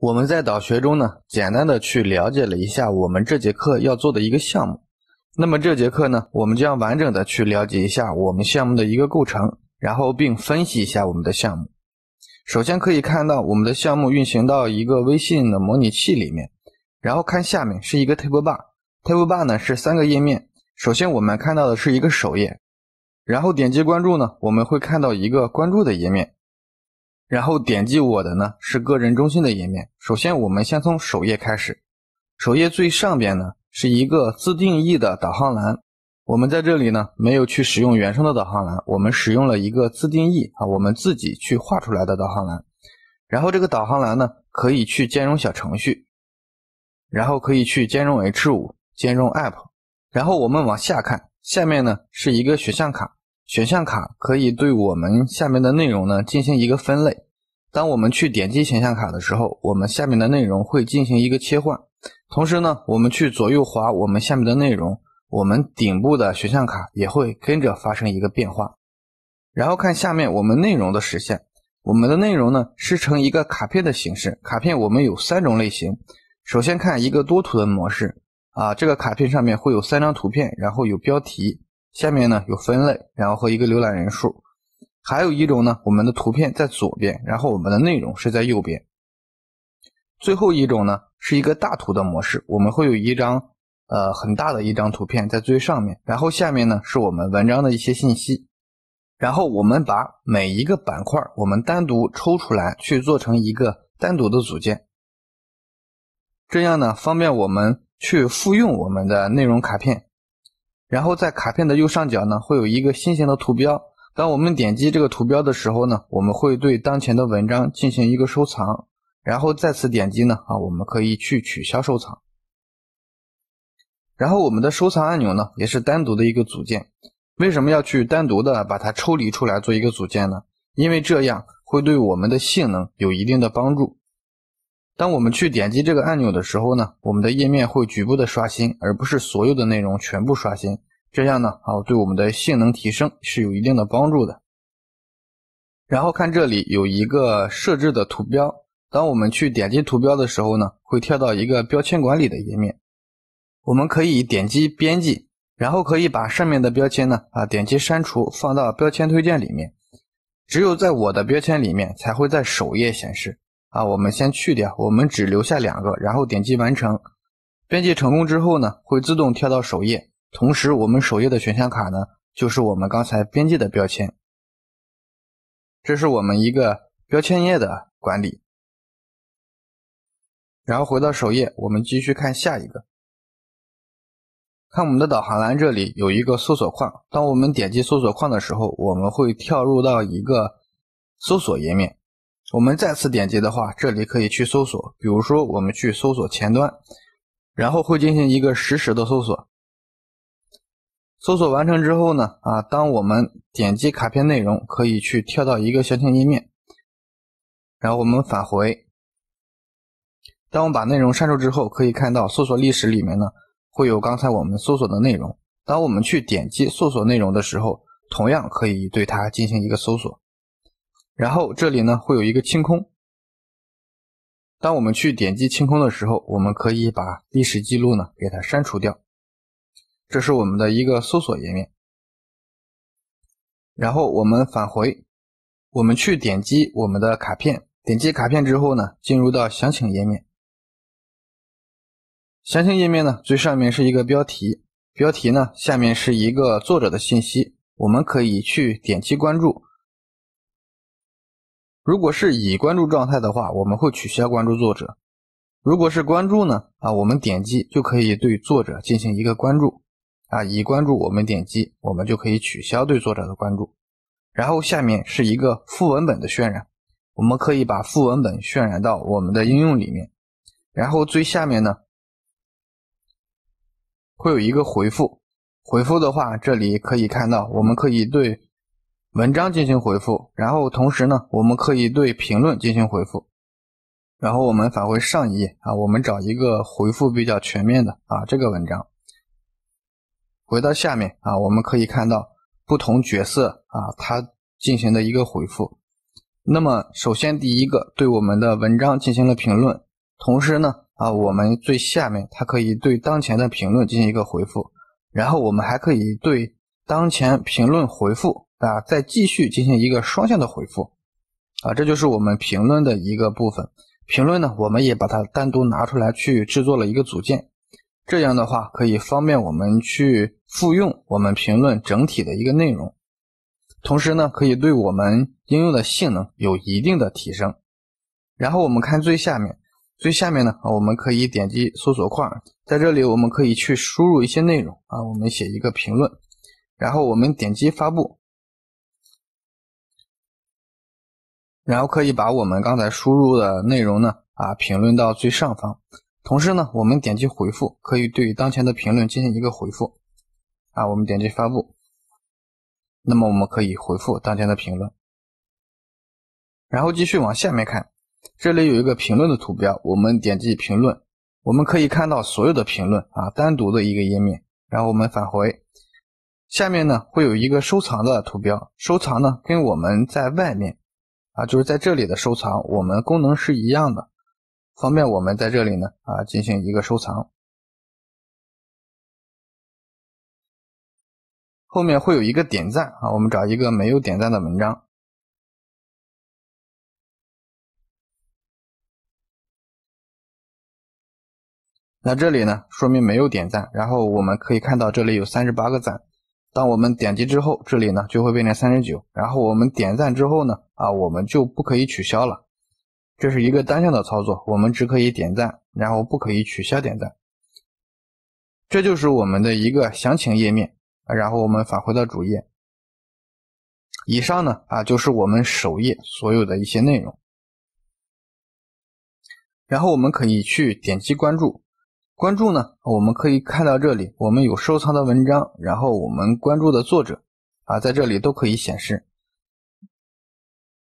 我们在导学中呢，简单的去了解了一下我们这节课要做的一个项目。那么这节课呢，我们将完整的去了解一下我们项目的一个构成，然后并分析一下我们的项目。首先可以看到我们的项目运行到一个微信的模拟器里面，然后看下面是一个 Tab Bar，Tab l e Bar 呢是三个页面。首先我们看到的是一个首页，然后点击关注呢，我们会看到一个关注的页面。然后点击我的呢，是个人中心的页面。首先，我们先从首页开始。首页最上边呢是一个自定义的导航栏，我们在这里呢没有去使用原生的导航栏，我们使用了一个自定义啊，我们自己去画出来的导航栏。然后这个导航栏呢可以去兼容小程序，然后可以去兼容 H 五、兼容 App。然后我们往下看，下面呢是一个选项卡。选项卡可以对我们下面的内容呢进行一个分类。当我们去点击选项卡的时候，我们下面的内容会进行一个切换。同时呢，我们去左右滑我们下面的内容，我们顶部的选项卡也会跟着发生一个变化。然后看下面我们内容的实现，我们的内容呢是呈一个卡片的形式。卡片我们有三种类型。首先看一个多图的模式啊，这个卡片上面会有三张图片，然后有标题。下面呢有分类，然后和一个浏览人数。还有一种呢，我们的图片在左边，然后我们的内容是在右边。最后一种呢是一个大图的模式，我们会有一张呃很大的一张图片在最上面，然后下面呢是我们文章的一些信息。然后我们把每一个板块我们单独抽出来去做成一个单独的组件，这样呢方便我们去复用我们的内容卡片。然后在卡片的右上角呢，会有一个心形的图标。当我们点击这个图标的时候呢，我们会对当前的文章进行一个收藏。然后再次点击呢，啊，我们可以去取消收藏。然后我们的收藏按钮呢，也是单独的一个组件。为什么要去单独的把它抽离出来做一个组件呢？因为这样会对我们的性能有一定的帮助。当我们去点击这个按钮的时候呢，我们的页面会局部的刷新，而不是所有的内容全部刷新。这样呢，啊，对我们的性能提升是有一定的帮助的。然后看这里有一个设置的图标，当我们去点击图标的时候呢，会跳到一个标签管理的页面。我们可以点击编辑，然后可以把上面的标签呢，啊，点击删除，放到标签推荐里面。只有在我的标签里面，才会在首页显示。啊，我们先去掉，我们只留下两个，然后点击完成。编辑成功之后呢，会自动跳到首页。同时，我们首页的选项卡呢，就是我们刚才编辑的标签。这是我们一个标签页的管理。然后回到首页，我们继续看下一个。看我们的导航栏，这里有一个搜索框。当我们点击搜索框的时候，我们会跳入到一个搜索页面。我们再次点击的话，这里可以去搜索，比如说我们去搜索前端，然后会进行一个实时的搜索。搜索完成之后呢，啊，当我们点击卡片内容，可以去跳到一个详情页面。然后我们返回。当我们把内容删除之后，可以看到搜索历史里面呢会有刚才我们搜索的内容。当我们去点击搜索内容的时候，同样可以对它进行一个搜索。然后这里呢会有一个清空，当我们去点击清空的时候，我们可以把历史记录呢给它删除掉。这是我们的一个搜索页面。然后我们返回，我们去点击我们的卡片，点击卡片之后呢，进入到详情页面。详情页面呢最上面是一个标题，标题呢下面是一个作者的信息，我们可以去点击关注。如果是已关注状态的话，我们会取消关注作者。如果是关注呢？啊，我们点击就可以对作者进行一个关注。啊，已关注我们点击，我们就可以取消对作者的关注。然后下面是一个副文本的渲染，我们可以把副文本渲染到我们的应用里面。然后最下面呢，会有一个回复。回复的话，这里可以看到，我们可以对。文章进行回复，然后同时呢，我们可以对评论进行回复，然后我们返回上一页啊，我们找一个回复比较全面的啊这个文章，回到下面啊，我们可以看到不同角色啊，他进行的一个回复。那么首先第一个对我们的文章进行了评论，同时呢啊，我们最下面它可以对当前的评论进行一个回复，然后我们还可以对当前评论回复。啊，再继续进行一个双向的回复，啊，这就是我们评论的一个部分。评论呢，我们也把它单独拿出来去制作了一个组件，这样的话可以方便我们去复用我们评论整体的一个内容，同时呢，可以对我们应用的性能有一定的提升。然后我们看最下面，最下面呢，我们可以点击搜索框，在这里我们可以去输入一些内容啊，我们写一个评论，然后我们点击发布。然后可以把我们刚才输入的内容呢，啊评论到最上方。同时呢，我们点击回复，可以对当前的评论进行一个回复。啊，我们点击发布，那么我们可以回复当前的评论。然后继续往下面看，这里有一个评论的图标，我们点击评论，我们可以看到所有的评论啊，单独的一个页面。然后我们返回，下面呢会有一个收藏的图标，收藏呢跟我们在外面。啊，就是在这里的收藏，我们功能是一样的，方便我们在这里呢啊进行一个收藏。后面会有一个点赞啊，我们找一个没有点赞的文章。那这里呢，说明没有点赞，然后我们可以看到这里有三十八个赞。当我们点击之后，这里呢就会变成三十九。然后我们点赞之后呢，啊，我们就不可以取消了。这是一个单向的操作，我们只可以点赞，然后不可以取消点赞。这就是我们的一个详情页面。然后我们返回到主页。以上呢，啊，就是我们首页所有的一些内容。然后我们可以去点击关注。关注呢，我们可以看到这里，我们有收藏的文章，然后我们关注的作者啊，在这里都可以显示。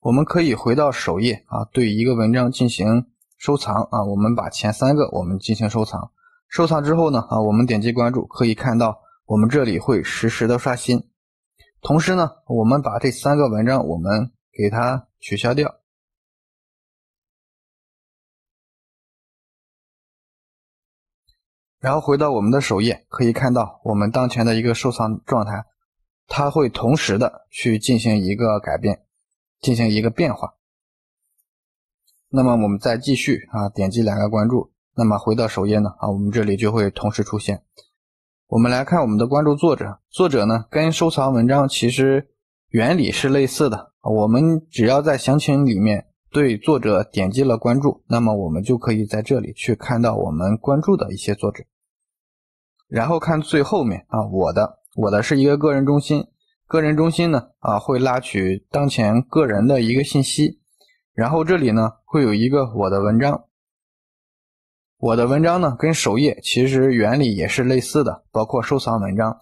我们可以回到首页啊，对一个文章进行收藏啊，我们把前三个我们进行收藏，收藏之后呢啊，我们点击关注，可以看到我们这里会实时的刷新。同时呢，我们把这三个文章我们给它取消掉。然后回到我们的首页，可以看到我们当前的一个收藏状态，它会同时的去进行一个改变，进行一个变化。那么我们再继续啊，点击两个关注。那么回到首页呢啊，我们这里就会同时出现。我们来看我们的关注作者，作者呢跟收藏文章其实原理是类似的。我们只要在详情里面对作者点击了关注，那么我们就可以在这里去看到我们关注的一些作者。然后看最后面啊，我的我的是一个个人中心，个人中心呢啊会拉取当前个人的一个信息，然后这里呢会有一个我的文章，我的文章呢跟首页其实原理也是类似的，包括收藏文章，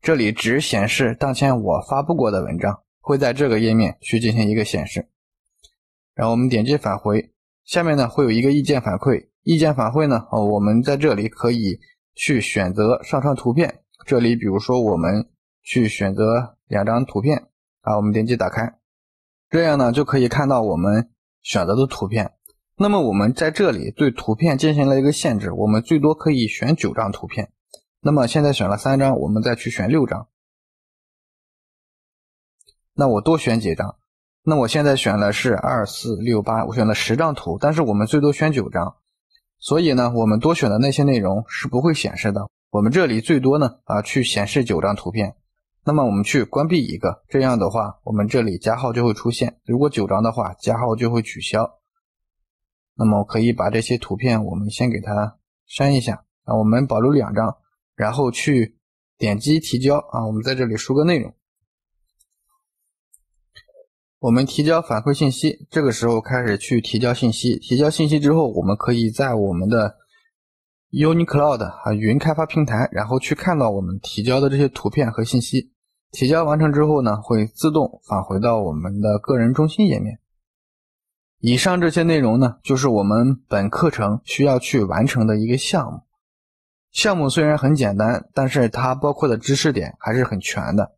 这里只显示当前我发布过的文章，会在这个页面去进行一个显示。然后我们点击返回，下面呢会有一个意见反馈，意见反馈呢哦，我们在这里可以。去选择上传图片，这里比如说我们去选择两张图片，啊，我们点击打开，这样呢就可以看到我们选择的图片。那么我们在这里对图片进行了一个限制，我们最多可以选九张图片。那么现在选了三张，我们再去选六张，那我多选几张？那我现在选的是二四六八，我选了十张图，但是我们最多选九张。所以呢，我们多选的那些内容是不会显示的。我们这里最多呢啊去显示九张图片。那么我们去关闭一个，这样的话，我们这里加号就会出现。如果九张的话，加号就会取消。那么可以把这些图片我们先给它删一下啊，我们保留两张，然后去点击提交啊。我们在这里输个内容。我们提交反馈信息，这个时候开始去提交信息。提交信息之后，我们可以在我们的 Unicloud 啊云开发平台，然后去看到我们提交的这些图片和信息。提交完成之后呢，会自动返回到我们的个人中心页面。以上这些内容呢，就是我们本课程需要去完成的一个项目。项目虽然很简单，但是它包括的知识点还是很全的。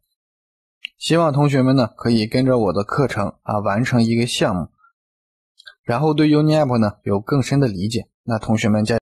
希望同学们呢可以跟着我的课程啊完成一个项目，然后对 UniApp 呢有更深的理解。那同学们加。